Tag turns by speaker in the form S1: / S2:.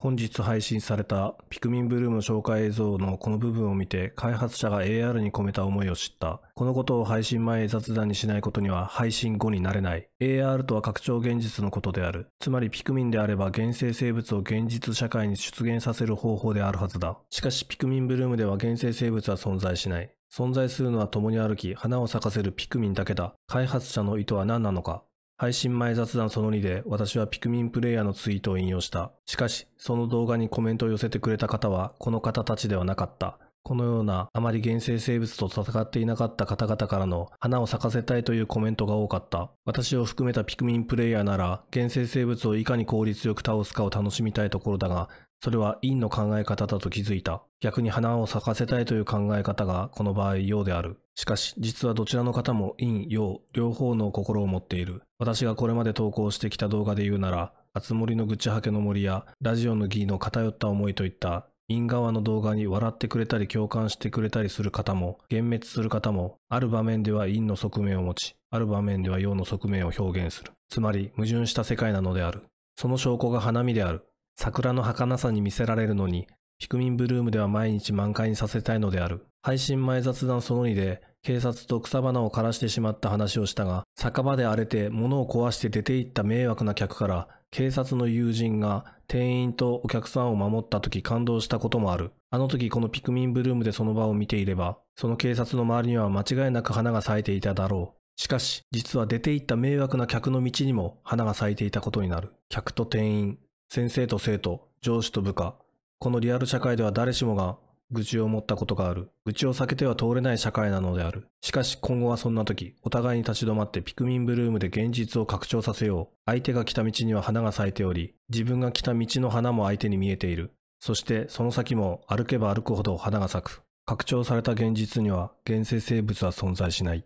S1: 本日配信されたピクミンブルーム紹介映像のこの部分を見て開発者が AR に込めた思いを知った。このことを配信前雑談にしないことには配信後になれない。AR とは拡張現実のことである。つまりピクミンであれば現生生物を現実社会に出現させる方法であるはずだ。しかしピクミンブルームでは現生生物は存在しない。存在するのは共に歩き、花を咲かせるピクミンだけだ。開発者の意図は何なのか配信前雑談その2で私はピクミンプレイヤーのツイートを引用した。しかし、その動画にコメントを寄せてくれた方はこの方たちではなかった。このようなあまり原生生物と戦っていなかった方々からの花を咲かせたいというコメントが多かった。私を含めたピクミンプレイヤーなら原生生物をいかに効率よく倒すかを楽しみたいところだが、それは陰の考え方だと気づいた。逆に花を咲かせたいという考え方がこの場合陽である。しかし、実はどちらの方も陰、陽、両方の心を持っている。私がこれまで投稿してきた動画で言うなら、熱森の愚痴はけの森や、ラジオの義の偏った思いといったイン側の動画に笑ってくれたり共感してくれたりする方も、幻滅する方も、ある場面では陰の側面を持ち、ある場面では陽の側面を表現する。つまり、矛盾した世界なのである。その証拠が花見である。桜の儚さに見せられるのに、ピクミンブルームでは毎日満開にさせたいのである。配信前雑談その2で、警察と草花を枯らしてしまった話をしたが、酒場で荒れて物を壊して出て行った迷惑な客から、警察の友人が店員とお客さんを守った時感動したこともある。あの時このピクミンブルームでその場を見ていれば、その警察の周りには間違いなく花が咲いていただろう。しかし、実は出て行った迷惑な客の道にも花が咲いていたことになる。客と店員、先生と生徒、上司と部下。このリアル社会では誰しもが愚痴を持ったことがある。愚痴を避けては通れない社会なのである。しかし今後はそんな時、お互いに立ち止まってピクミンブルームで現実を拡張させよう。相手が来た道には花が咲いており、自分が来た道の花も相手に見えている。そしてその先も歩けば歩くほど花が咲く。拡張された現実には現世生物は存在しない。